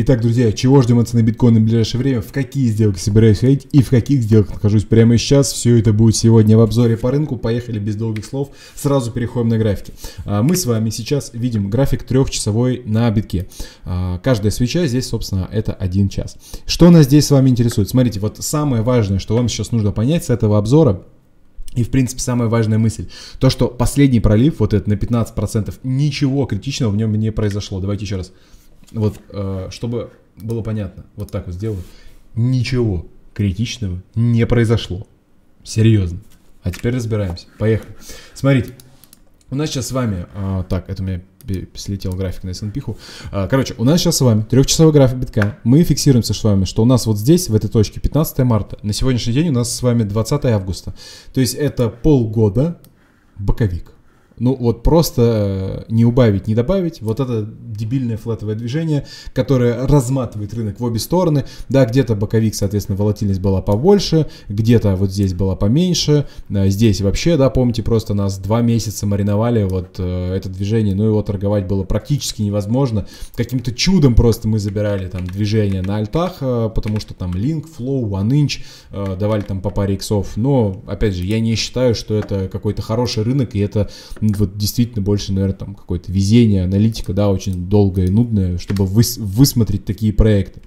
Итак, друзья, чего ждем от цены биткоина в ближайшее время, в какие сделки собираюсь ходить и в каких сделках нахожусь прямо сейчас. Все это будет сегодня в обзоре по рынку. Поехали без долгих слов. Сразу переходим на графики. А, мы с вами сейчас видим график трехчасовой на битке. А, каждая свеча здесь, собственно, это один час. Что нас здесь с вами интересует? Смотрите, вот самое важное, что вам сейчас нужно понять с этого обзора, и, в принципе, самая важная мысль, то, что последний пролив, вот этот на 15%, ничего критичного в нем не произошло. Давайте еще раз. Вот, э, чтобы было понятно, вот так вот сделаю. Ничего критичного не произошло. Серьезно. А теперь разбираемся. Поехали. Смотрите, у нас сейчас с вами... А, так, это у меня слетел график на S&P. А, короче, у нас сейчас с вами трехчасовой график битка. Мы фиксируемся с вами, что у нас вот здесь, в этой точке, 15 марта. На сегодняшний день у нас с вами 20 августа. То есть это полгода боковик. Ну вот просто э, не убавить, не добавить. Вот это дебильное флатовое движение, которое разматывает рынок в обе стороны. Да, где-то боковик, соответственно, волатильность была побольше, где-то вот здесь была поменьше. Э, здесь вообще, да, помните, просто нас два месяца мариновали вот э, это движение. Ну его торговать было практически невозможно. Каким-то чудом просто мы забирали там движение на альтах, потому что там Link, Flow, OneInch э, давали там по паре иксов. Но, опять же, я не считаю, что это какой-то хороший рынок, и это вот действительно больше, наверное, там какое-то везение, аналитика, да, очень долгая и нудная, чтобы выс- высмотреть такие проекты.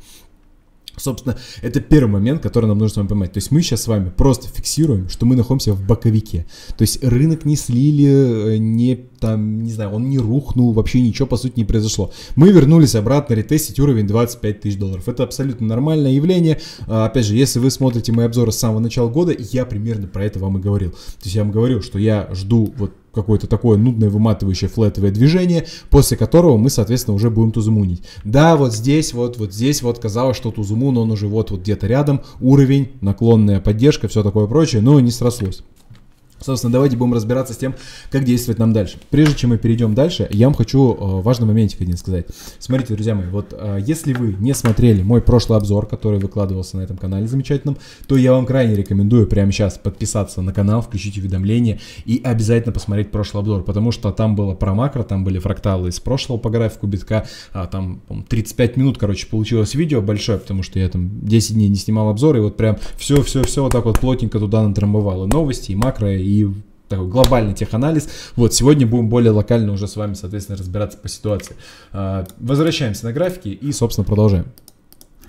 Собственно, это первый момент, который нам нужно с вами понимать. То есть мы сейчас с вами просто фиксируем, что мы находимся в боковике. То есть рынок не слили, э, не там, не знаю, он не рухнул, вообще ничего по сути не произошло. Мы вернулись обратно ретестить уровень 25 тысяч долларов. Это абсолютно нормальное явление. А, опять же, если вы смотрите мои обзоры с самого начала года, я примерно про это вам и говорил. То есть я вам говорил, что я жду вот какое-то такое нудное, выматывающее флетовое движение, после которого мы, соответственно, уже будем тузумунить. Да, вот здесь, вот, вот здесь, вот казалось, что тузумун, он уже вот, вот где-то рядом, уровень, наклонная поддержка, все такое прочее, но не срослось. Собственно, давайте будем разбираться с тем, как действовать нам дальше. Прежде чем мы перейдем дальше, я вам хочу э, важный моментик один сказать. Смотрите, друзья мои, вот э, если вы не смотрели мой прошлый обзор, который выкладывался на этом канале замечательном, то я вам крайне рекомендую прямо сейчас подписаться на канал, включить уведомления и обязательно посмотреть прошлый обзор, потому что там было про макро, там были фракталы из прошлого по графику битка, а, там 35 минут, короче, получилось видео большое, потому что я там 10 дней не снимал обзор, и вот прям все-все-все вот так вот плотненько туда натрамбовало новости и макро, и и такой глобальный теханализ. Вот, сегодня будем более локально уже с вами, соответственно, разбираться по ситуации. А, возвращаемся на графики и, собственно, продолжаем.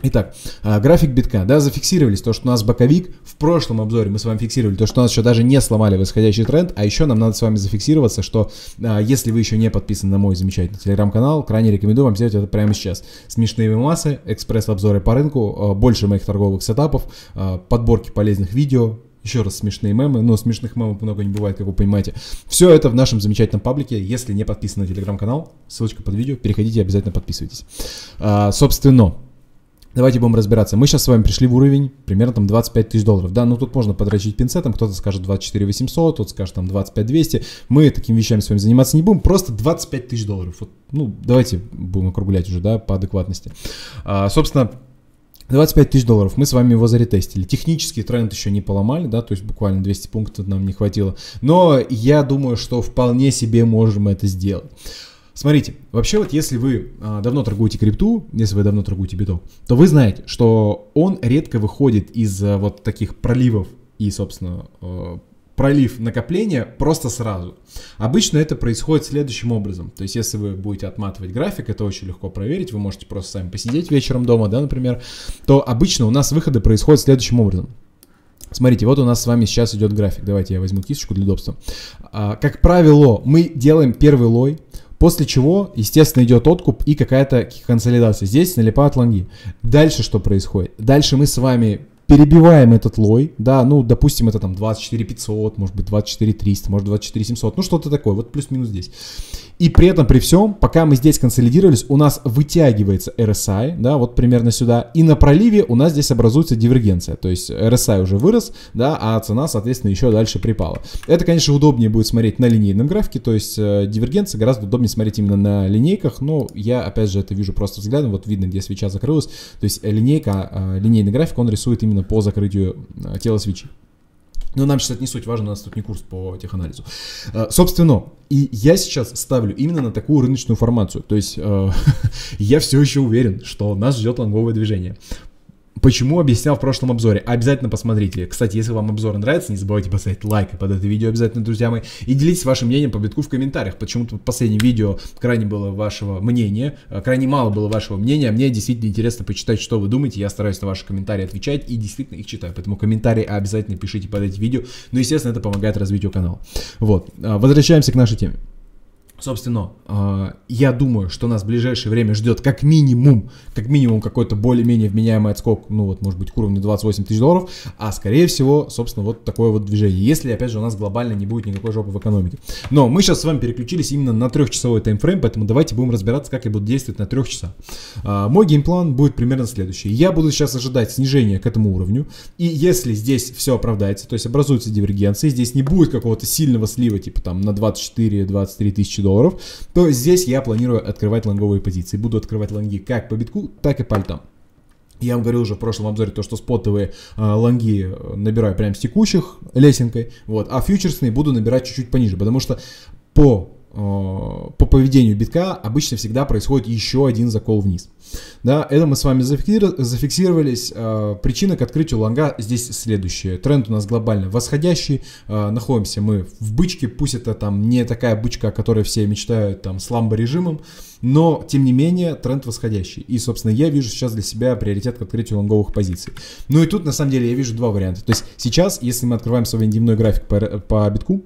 Итак, а, график битка, да, зафиксировались то, что у нас боковик, в прошлом обзоре мы с вами фиксировали то, что у нас еще даже не сломали восходящий тренд, а еще нам надо с вами зафиксироваться, что а, если вы еще не подписаны на мой замечательный телеграм-канал, крайне рекомендую вам сделать это прямо сейчас. Смешные мемасы, экспресс-обзоры по рынку, больше моих торговых сетапов, подборки полезных видео, еще раз смешные мемы, но смешных мемов много не бывает, как вы понимаете. Все это в нашем замечательном паблике. Если не подписаны на телеграм-канал, ссылочка под видео, переходите, обязательно подписывайтесь. А, собственно, Давайте будем разбираться. Мы сейчас с вами пришли в уровень примерно там 25 тысяч долларов. Да, ну тут можно подрочить пинцетом, кто-то скажет 24 800, тот скажет там 25 200. Мы такими вещами с вами заниматься не будем, просто 25 тысяч долларов. Вот, ну, давайте будем округлять уже, да, по адекватности. А, собственно, 25 тысяч долларов, мы с вами его заретестили. Технический тренд еще не поломали, да, то есть буквально 200 пунктов нам не хватило. Но я думаю, что вполне себе можем это сделать. Смотрите, вообще вот если вы а, давно торгуете крипту, если вы давно торгуете биток, то вы знаете, что он редко выходит из а, вот таких проливов и, собственно, а, пролив накопления просто сразу. Обычно это происходит следующим образом. То есть, если вы будете отматывать график, это очень легко проверить, вы можете просто сами посидеть вечером дома, да, например, то обычно у нас выходы происходят следующим образом. Смотрите, вот у нас с вами сейчас идет график. Давайте я возьму кисточку для удобства. А, как правило, мы делаем первый лой, После чего, естественно, идет откуп и какая-то консолидация. Здесь налипают лонги. Дальше что происходит? Дальше мы с вами перебиваем этот лой, да, ну, допустим, это там 24 500, может быть, 24 300, может, 24 700, ну, что-то такое, вот плюс-минус здесь. И при этом, при всем, пока мы здесь консолидировались, у нас вытягивается RSI, да, вот примерно сюда. И на проливе у нас здесь образуется дивергенция. То есть RSI уже вырос, да, а цена, соответственно, еще дальше припала. Это, конечно, удобнее будет смотреть на линейном графике, то есть э, дивергенция гораздо удобнее смотреть именно на линейках, но я, опять же, это вижу просто взглядом, вот видно, где свеча закрылась, то есть линейка, э, линейный график, он рисует именно по закрытию э, тела свечи. Но ну, нам сейчас это не суть, важно, у нас тут не курс по теханализу. Э, собственно, и я сейчас ставлю именно на такую рыночную формацию. То есть э, я все еще уверен, что нас ждет лонговое движение. Почему объяснял в прошлом обзоре? Обязательно посмотрите. Кстати, если вам обзор нравится, не забывайте поставить лайк под это видео обязательно, друзья мои. И делитесь вашим мнением по битку в комментариях. Почему-то в последнем видео крайне было вашего мнения, э, крайне мало было вашего мнения. Мне действительно интересно почитать, что вы думаете. Я стараюсь на ваши комментарии отвечать и действительно их читаю. Поэтому комментарии обязательно пишите под эти видео. Ну, естественно, это помогает развитию канала. Вот. Э, возвращаемся к нашей теме. Собственно, э, я думаю, что нас в ближайшее время ждет как минимум, как минимум какой-то более-менее вменяемый отскок, ну вот, может быть, к уровню 28 тысяч долларов, а скорее всего, собственно, вот такое вот движение, если, опять же, у нас глобально не будет никакой жопы в экономике. Но мы сейчас с вами переключились именно на трехчасовой таймфрейм, поэтому давайте будем разбираться, как я буду действовать на трех часах. А, мой геймплан будет примерно следующий. Я буду сейчас ожидать снижения к этому уровню, и если здесь все оправдается, то есть образуются дивергенции, здесь не будет какого-то сильного слива, типа там на 24-23 тысячи долларов, долларов, то здесь я планирую открывать лонговые позиции. Буду открывать лонги как по битку, так и по альтам. Я вам говорил уже в прошлом обзоре то, что спотовые а, э, лонги набираю прям с текущих лесенкой, вот, а фьючерсные буду набирать чуть-чуть пониже, потому что по Э, по поведению битка обычно всегда происходит еще один закол вниз. Да, это мы с вами зафиксировались. Э, причина к открытию лонга здесь следующая. Тренд у нас глобально восходящий. Э, находимся мы в бычке, пусть это там не такая бычка, о которой все мечтают там с ламбо режимом, но тем не менее тренд восходящий. И, собственно, я вижу сейчас для себя приоритет к открытию лонговых позиций. Ну и тут, на самом деле, я вижу два варианта. То есть сейчас, если мы открываем свой индивидуальный график по, по битку,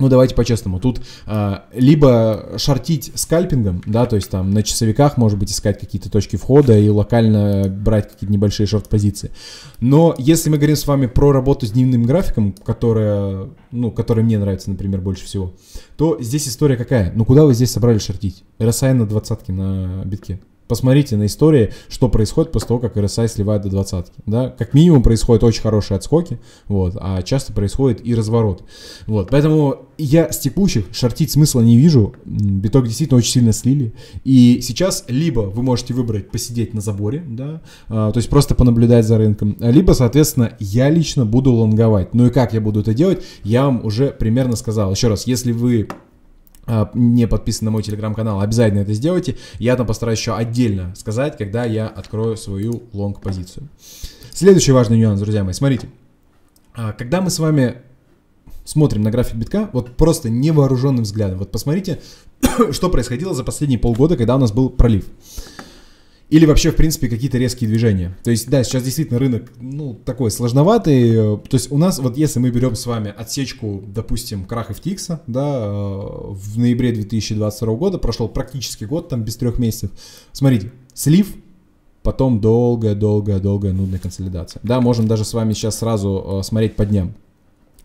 ну давайте по-честному, тут а, либо шортить скальпингом, да, то есть там на часовиках, может быть, искать какие-то точки входа и локально брать какие-то небольшие шорт-позиции. Но если мы говорим с вами про работу с дневным графиком, которая, ну, которая мне нравится, например, больше всего, то здесь история какая? Ну куда вы здесь собрались шортить? RSI на двадцатке на битке. Посмотрите на истории, что происходит после того, как RSI сливает до двадцатки. Да? Как минимум происходят очень хорошие отскоки, вот, а часто происходит и разворот. Вот, поэтому я с текущих шортить смысла не вижу. Биток действительно очень сильно слили. И сейчас либо вы можете выбрать посидеть на заборе, да, а, то есть просто понаблюдать за рынком, а либо, соответственно, я лично буду лонговать. Ну и как я буду это делать, я вам уже примерно сказал. Еще раз, если вы а, не подписаны на мой телеграм-канал, обязательно это сделайте. Я там постараюсь еще отдельно сказать, когда я открою свою лонг-позицию. Следующий важный нюанс, друзья мои. Смотрите, а, когда мы с вами смотрим на график битка, вот просто невооруженным взглядом, вот посмотрите, что происходило за последние полгода, когда у нас был пролив. Или вообще, в принципе, какие-то резкие движения. То есть, да, сейчас действительно рынок, ну, такой сложноватый. Э, то есть у нас, вот если мы берем с вами отсечку, допустим, краха FTX, да, э, в ноябре 2022 года, прошел практически год, там, без трех месяцев. Смотрите, слив, потом долгая-долгая-долгая нудная консолидация. Да, можем даже с вами сейчас сразу э, смотреть по дням.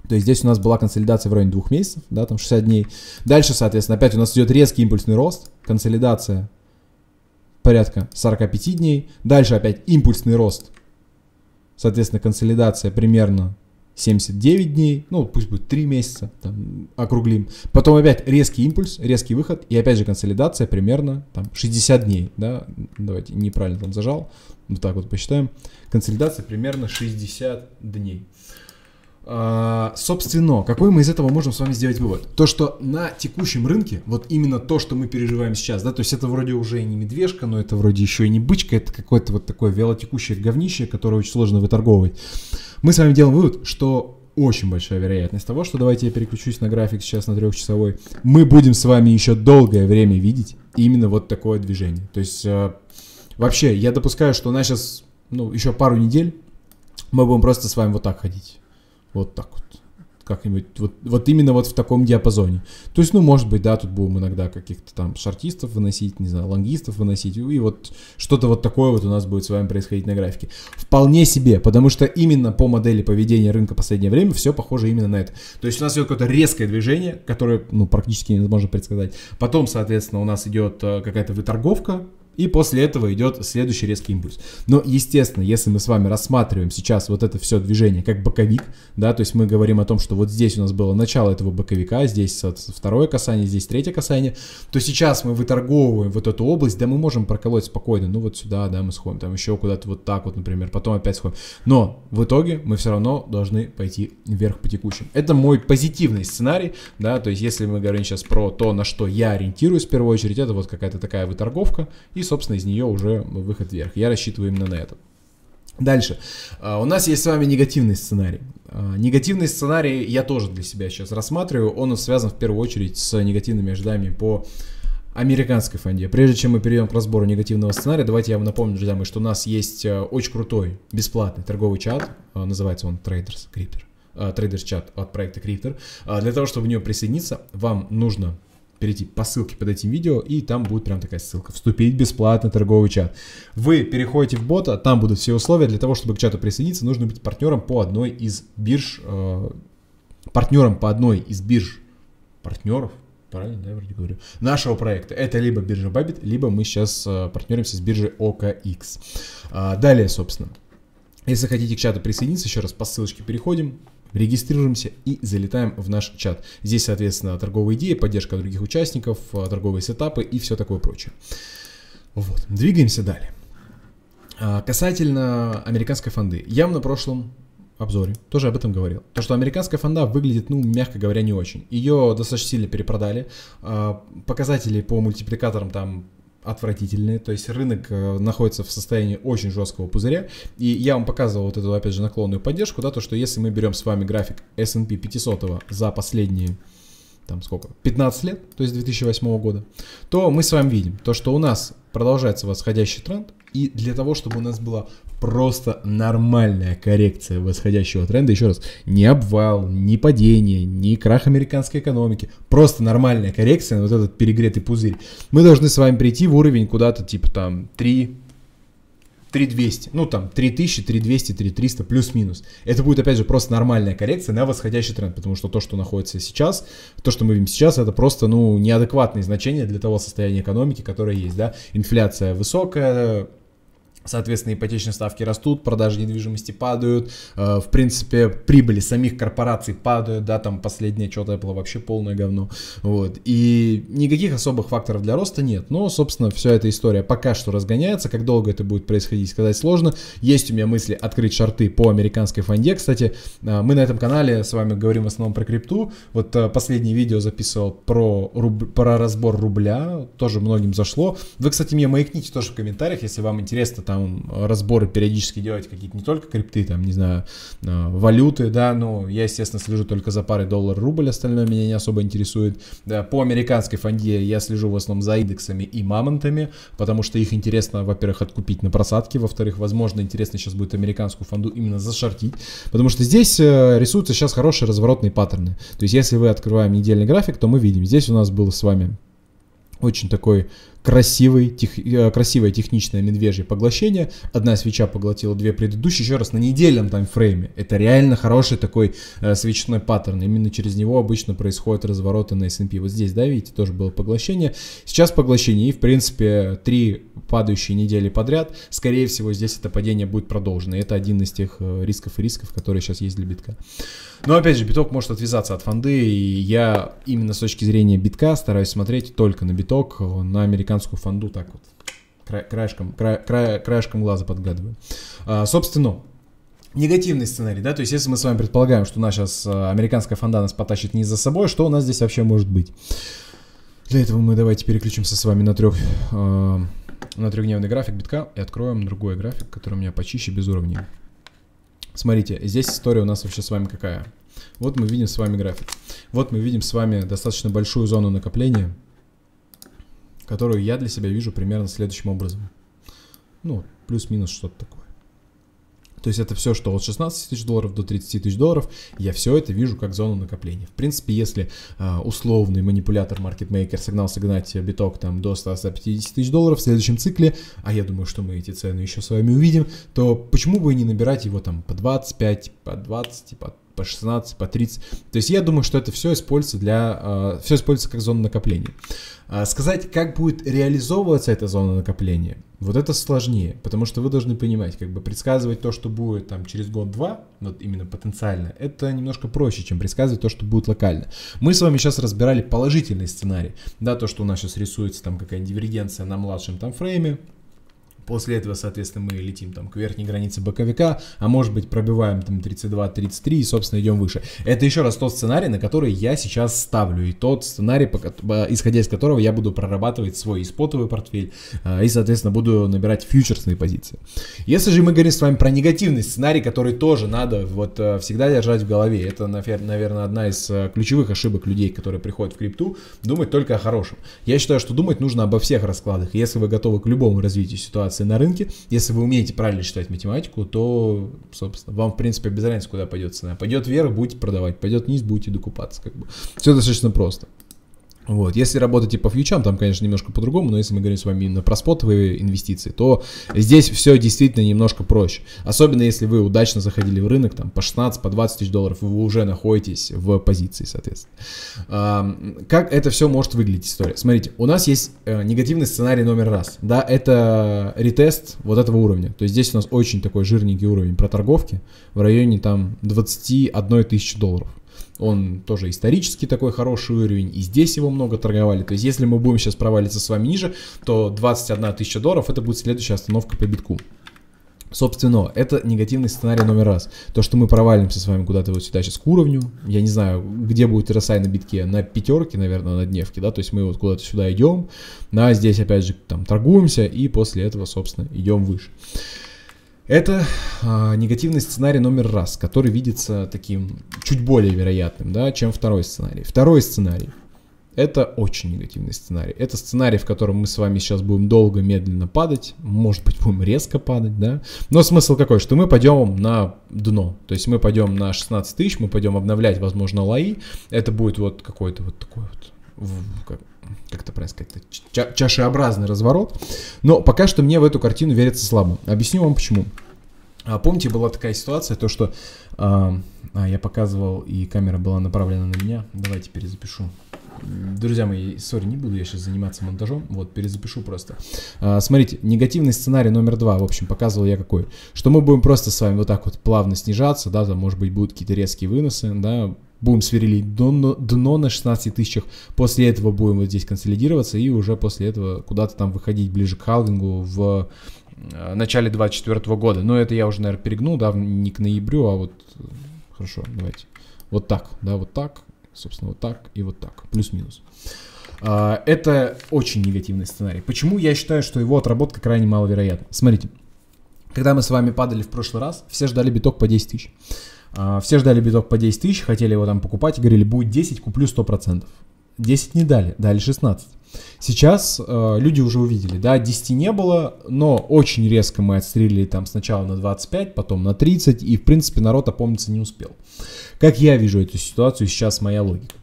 То есть здесь у нас была консолидация в районе двух месяцев, да, там 60 дней. Дальше, соответственно, опять у нас идет резкий импульсный рост, консолидация, порядка 45 дней. Дальше опять импульсный рост. Соответственно, консолидация примерно 79 дней, ну пусть будет 3 месяца, там, округлим. Потом опять резкий импульс, резкий выход, и опять же консолидация примерно там, 60 дней, да, давайте неправильно там зажал, вот так вот посчитаем. Консолидация примерно 60 дней. А, собственно, какой мы из этого можем с вами сделать вывод? То, что на текущем рынке, вот именно то, что мы переживаем сейчас, да, то есть это вроде уже и не медвежка, но это вроде еще и не бычка, это какое-то вот такое вялотекущее говнище, которое очень сложно выторговывать. Мы с вами делаем вывод, что очень большая вероятность того, что давайте я переключусь на график сейчас на трехчасовой, мы будем с вами еще долгое время видеть именно вот такое движение. То есть а, вообще я допускаю, что у нас сейчас ну, еще пару недель мы будем просто с вами вот так ходить. Вот так вот. Как-нибудь, вот, вот именно вот в таком диапазоне. То есть, ну, может быть, да, тут будем иногда каких-то там шортистов выносить, не знаю, лонгистов выносить, и вот что-то вот такое вот у нас будет с вами происходить на графике. Вполне себе, потому что именно по модели поведения рынка в последнее время все похоже именно на это. То есть у нас идет какое-то резкое движение, которое, ну, практически невозможно предсказать. Потом, соответственно, у нас идет э, какая-то выторговка, и после этого идет следующий резкий импульс. Но, естественно, если мы с вами рассматриваем сейчас вот это все движение как боковик, да, то есть мы говорим о том, что вот здесь у нас было начало этого боковика, здесь второе касание, здесь третье касание, то сейчас мы выторговываем вот эту область, да, мы можем проколоть спокойно, ну вот сюда, да, мы сходим, там еще куда-то вот так вот, например, потом опять сходим. Но в итоге мы все равно должны пойти вверх по текущим. Это мой позитивный сценарий, да, то есть если мы говорим сейчас про то, на что я ориентируюсь в первую очередь, это вот какая-то такая выторговка и собственно, из нее уже выход вверх. Я рассчитываю именно на это. Дальше. А, у нас есть с вами негативный сценарий. А, негативный сценарий я тоже для себя сейчас рассматриваю. Он связан в первую очередь с негативными ожиданиями по американской фонде. Прежде чем мы перейдем к разбору негативного сценария, давайте я вам напомню, друзья мои, что у нас есть э, очень крутой бесплатный торговый чат. А, называется он Traders Crypter трейдер-чат от проекта Криптер. Для того, чтобы в нее присоединиться, вам нужно перейти по ссылке под этим видео, и там будет прям такая ссылка. Вступить бесплатно в торговый чат. Вы переходите в бота, там будут все условия. Для того, чтобы к чату присоединиться, нужно быть партнером по одной из бирж. Э, партнером по одной из бирж партнеров, правильно, да, я вроде говорю, нашего проекта. Это либо биржа Babit, либо мы сейчас э, партнеримся с биржей OKX. А, далее, собственно, если хотите к чату присоединиться, еще раз по ссылочке переходим, регистрируемся и залетаем в наш чат. Здесь, соответственно, торговые идеи, поддержка других участников, а, торговые сетапы и все такое прочее. Вот, двигаемся далее. А, касательно американской фонды. Я на прошлом обзоре тоже об этом говорил. То, что американская фонда выглядит, ну, мягко говоря, не очень. Ее достаточно сильно перепродали. А, показатели по мультипликаторам там отвратительные, то есть рынок э, находится в состоянии очень жесткого пузыря, и я вам показывал вот эту, опять же, наклонную поддержку, да, то, что если мы берем с вами график S&P 500 за последние там сколько, 15 лет, то есть 2008 года, то мы с вами видим то, что у нас продолжается восходящий тренд, и для того, чтобы у нас была просто нормальная коррекция восходящего тренда, еще раз, не обвал, не падение, не крах американской экономики, просто нормальная коррекция вот этот перегретый пузырь, мы должны с вами прийти в уровень куда-то типа там 3, 3200, ну там 3000, 3200, 3300 плюс-минус. Это будет опять же просто нормальная коррекция на восходящий тренд, потому что то, что находится сейчас, то, что мы видим сейчас, это просто ну неадекватные значения для того состояния экономики, которое есть, да. Инфляция высокая, Соответственно, ипотечные ставки растут, продажи недвижимости падают, э, в принципе, прибыли самих корпораций падают, да, там последнее что-то было вообще полное говно, вот, и никаких особых факторов для роста нет, но, собственно, вся эта история пока что разгоняется, как долго это будет происходить, сказать сложно, есть у меня мысли открыть шарты по американской фонде, кстати, э, мы на этом канале с вами говорим в основном про крипту, вот э, последнее видео записывал про, руб... про разбор рубля, тоже многим зашло, вы, кстати, мне маякните тоже в комментариях, если вам интересно там там разборы периодически делать какие-то не только крипты, там, не знаю, э, валюты, да, ну, я, естественно, слежу только за парой доллар-рубль, остальное меня не особо интересует. Да, по американской фонде я слежу в основном за индексами и мамонтами, потому что их интересно, во-первых, откупить на просадке, во-вторых, возможно, интересно сейчас будет американскую фонду именно зашортить, потому что здесь э, рисуются сейчас хорошие разворотные паттерны. То есть, если вы открываем недельный график, то мы видим, здесь у нас было с вами очень такой красивый, тех, э, красивое техничное медвежье поглощение. Одна свеча поглотила две предыдущие, еще раз, на недельном таймфрейме. Это реально хороший такой э, свечной паттерн. Именно через него обычно происходят развороты на S&P. Вот здесь, да, видите, тоже было поглощение. Сейчас поглощение и, в принципе, три падающие недели подряд. Скорее всего, здесь это падение будет продолжено. И это один из тех э, рисков и рисков, которые сейчас есть для битка. Но, опять же, биток может отвязаться от фонды, и я именно с точки зрения битка стараюсь смотреть только на биток, на американ американскую фонду так вот краешком, кра краешком глаза подглядываю. А, собственно, негативный сценарий, да, то есть если мы с вами предполагаем, что у нас сейчас американская фонда нас потащит не за собой, что у нас здесь вообще может быть? Для этого мы давайте переключимся с вами на трех э, а, на трехдневный график битка и откроем другой график, который у меня почище без уровней. Смотрите, здесь история у нас вообще с вами какая? Вот мы видим с вами график. Вот мы видим с вами достаточно большую зону накопления которую я для себя вижу примерно следующим образом. Ну, плюс-минус что-то такое. То есть это все, что от 16 тысяч долларов до 30 тысяч долларов, я все это вижу как зону накопления. В принципе, если э, условный манипулятор, маркетмейкер сигнал согнать биток там до 100-150 тысяч долларов в следующем цикле, а я думаю, что мы эти цены еще с вами увидим, то почему бы и не набирать его там по 25, по 20, по по 16, по 30. То есть я думаю, что это все используется для, а, все используется как зона накопления. А, сказать, как будет реализовываться эта зона накопления, вот это сложнее, потому что вы должны понимать, как бы предсказывать то, что будет там через год-два, вот именно потенциально, это немножко проще, чем предсказывать то, что будет локально. Мы с вами сейчас разбирали положительный сценарий, да, то, что у нас сейчас рисуется там какая-нибудь дивергенция на младшем там фрейме, После этого, соответственно, мы летим там к верхней границе боковика, а может быть пробиваем там 32-33 и, собственно, идем выше. Это еще раз тот сценарий, на который я сейчас ставлю, и тот сценарий, исходя из которого я буду прорабатывать свой испотовый портфель а, и, соответственно, буду набирать фьючерсные позиции. Если же мы говорим с вами про негативный сценарий, который тоже надо вот э, всегда держать в голове, это, наверное, одна из э, ключевых ошибок людей, которые приходят в крипту, думать только о хорошем. Я считаю, что думать нужно обо всех раскладах. Если вы готовы к любому развитию ситуации, ситуации на рынке. Если вы умеете правильно считать математику, то, собственно, вам, в принципе, без разницы, куда пойдет цена. Пойдет вверх, будете продавать, пойдет вниз, будете докупаться. Как бы. Все достаточно просто. Вот. Если работаете по типа, фьючам, там, конечно, немножко по-другому, но если мы говорим с вами именно про спотовые инвестиции, то здесь все действительно немножко проще. Особенно если вы удачно заходили в рынок, там, по 16, по 20 тысяч долларов, вы уже находитесь в позиции, соответственно. Как это все может выглядеть история? Смотрите, у нас есть э, негативный сценарий номер раз. Да, это ретест вот этого уровня. То есть здесь у нас очень такой жирненький уровень проторговки в районе там 21 тысячи долларов. Он тоже исторически такой хороший уровень, и здесь его много торговали. То есть, если мы будем сейчас провалиться с вами ниже, то 21 тысяча долларов это будет следующая остановка по битку. Собственно, это негативный сценарий номер раз. То, что мы провалимся с вами куда-то вот сюда сейчас к уровню. Я не знаю, где будет RSI на битке. На пятерке, наверное, на дневке, да? То есть мы вот куда-то сюда идем. На здесь, опять же, там торгуемся. И после этого, собственно, идем выше. Это э, негативный сценарий номер раз, который видится таким чуть более вероятным, да, чем второй сценарий. Второй сценарий – это очень негативный сценарий. Это сценарий, в котором мы с вами сейчас будем долго, медленно падать, может быть, будем резко падать, да. Но смысл какой, что мы пойдем на дно, то есть мы пойдем на 16 тысяч, мы пойдем обновлять, возможно, лаи. Это будет вот какой-то вот такой вот, как, как это правильно сказать, чашеобразный разворот. Но пока что мне в эту картину верится слабо. Объясню вам почему. А, помните, была такая ситуация, то что а, я показывал, и камера была направлена на меня. Давайте перезапишу. Друзья мои, сори, не буду я сейчас заниматься монтажом, вот, перезапишу просто. А, смотрите, негативный сценарий номер два, в общем, показывал я какой. Что мы будем просто с вами вот так вот плавно снижаться, да, там, может быть, будут какие-то резкие выносы, да, будем сверлить дно, дно на 16 тысячах, после этого будем вот здесь консолидироваться и уже после этого куда-то там выходить ближе к халвингу в э, начале 24 года. Но это я уже, наверное, перегнул, да, не к ноябрю, а вот... Э, хорошо, давайте. Вот так, да, вот так, собственно, вот так и вот так, плюс-минус. А, это очень негативный сценарий. Почему я считаю, что его отработка крайне маловероятна? Смотрите, когда мы с вами падали в прошлый раз, все ждали биток по 10 тысяч. А, все ждали биток по 10 тысяч, хотели его там покупать говорили, будет 10, куплю 100%. 10 не дали, дали 16. Сейчас э, люди уже увидели, да, 10 не было, но очень резко мы отстрелили там сначала на 25, потом на 30, и в принципе народ опомниться не успел. Как я вижу эту ситуацию, сейчас моя логика.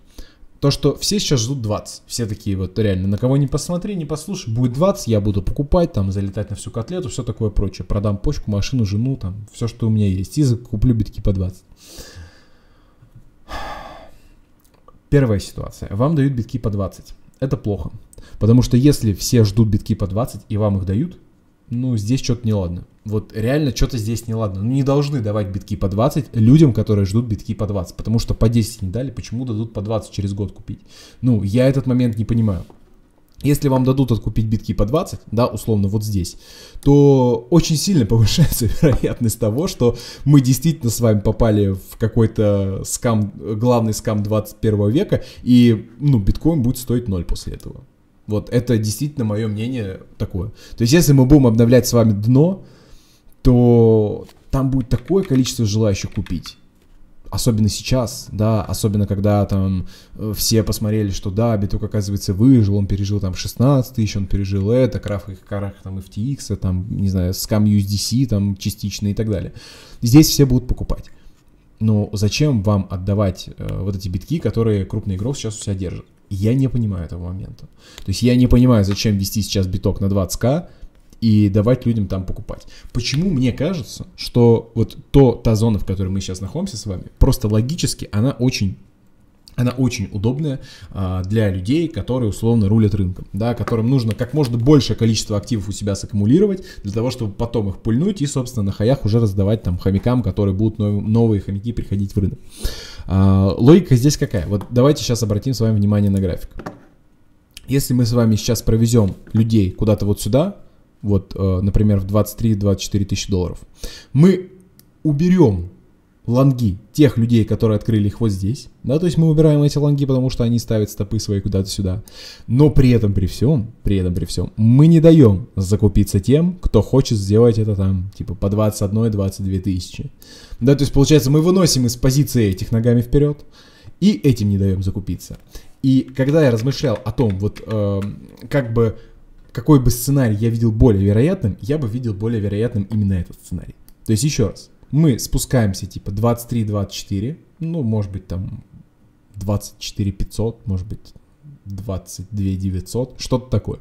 То, что все сейчас ждут 20. Все такие вот реально, на кого не посмотри, не послушай, будет 20, я буду покупать, там, залетать на всю котлету, все такое прочее. Продам почку, машину, жену, там, все, что у меня есть. И закуплю битки по 20. Первая ситуация. Вам дают битки по 20. Это плохо. Потому что если все ждут битки по 20 и вам их дают, ну, здесь что-то неладно. Вот реально что-то здесь неладно. Ну, не должны давать битки по 20 людям, которые ждут битки по 20, потому что по 10 не дали, почему дадут по 20 через год купить? Ну, я этот момент не понимаю. Если вам дадут откупить битки по 20, да, условно вот здесь, то очень сильно повышается вероятность того, что мы действительно с вами попали в какой-то скам, главный скам 21 века, и, ну, биткоин будет стоить 0 после этого. Вот это действительно мое мнение такое. То есть если мы будем обновлять с вами дно, то там будет такое количество желающих купить. Особенно сейчас, да, особенно когда там э, все посмотрели, что да, биток оказывается выжил, он пережил там 16 тысяч, он пережил это, крах, крах там FTX, а там, не знаю, скам USDC там частично и так далее. Здесь все будут покупать. Но зачем вам отдавать э, вот эти битки, которые крупный игрок сейчас у себя держит? Я не понимаю этого момента. То есть я не понимаю, зачем вести сейчас биток на 20к и давать людям там покупать. Почему мне кажется, что вот то, та зона, в которой мы сейчас находимся с вами, просто логически она очень она очень удобная а, для людей, которые условно рулят рынком, да, которым нужно как можно большее количество активов у себя саккумулировать для того, чтобы потом их пульнуть и, собственно, на хаях уже раздавать там хомякам, которые будут новые хомяки приходить в рынок. А, логика здесь какая? Вот давайте сейчас обратим с вами внимание на график. Если мы с вами сейчас провезем людей куда-то вот сюда, вот, э, например, в 23-24 тысячи долларов, мы уберем лонги тех людей, которые открыли их вот здесь. Да, то есть мы убираем эти лонги, потому что они ставят стопы свои куда-то сюда. Но при этом, при всем, при этом, при всем, мы не даем закупиться тем, кто хочет сделать это там, типа, по 21-22 тысячи. Да, то есть получается, мы выносим из позиции этих ногами вперед, и этим не даем закупиться. И когда я размышлял о том, вот э, как бы какой бы сценарий я видел более вероятным, я бы видел более вероятным именно этот сценарий. То есть еще раз, мы спускаемся типа 23-24, ну, может быть, там 24 500, может быть, 22 900, что-то такое.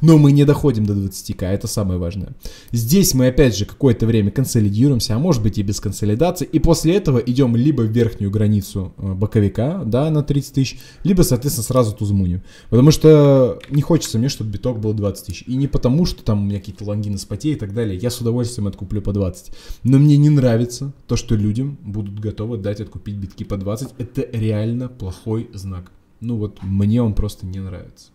Но мы не доходим до 20к, это самое важное. Здесь мы опять же какое-то время консолидируемся, а может быть и без консолидации, и после этого идем либо в верхнюю границу э, боковика, да, на 30 тысяч, либо, соответственно, сразу тузмуню. Потому что не хочется мне, чтобы биток был 20 тысяч. И не потому, что там у меня какие-то лонгины с потей и так далее, я с удовольствием откуплю по 20. Но мне не нравится то, что людям будут готовы дать откупить битки по 20. Это реально плохой знак. Ну вот мне он просто не нравится.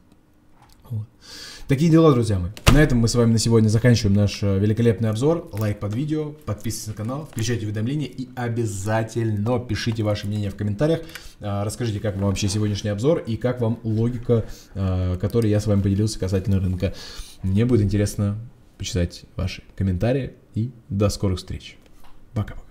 Такие дела, друзья мои. На этом мы с вами на сегодня заканчиваем наш э, великолепный обзор. Лайк под видео, подписывайтесь на канал, включайте уведомления и обязательно пишите ваше мнение в комментариях. Э, расскажите, как вам вообще сегодняшний обзор и как вам логика, э, которой я с вами поделился касательно рынка. Мне будет интересно почитать ваши комментарии и до скорых встреч. Пока-пока.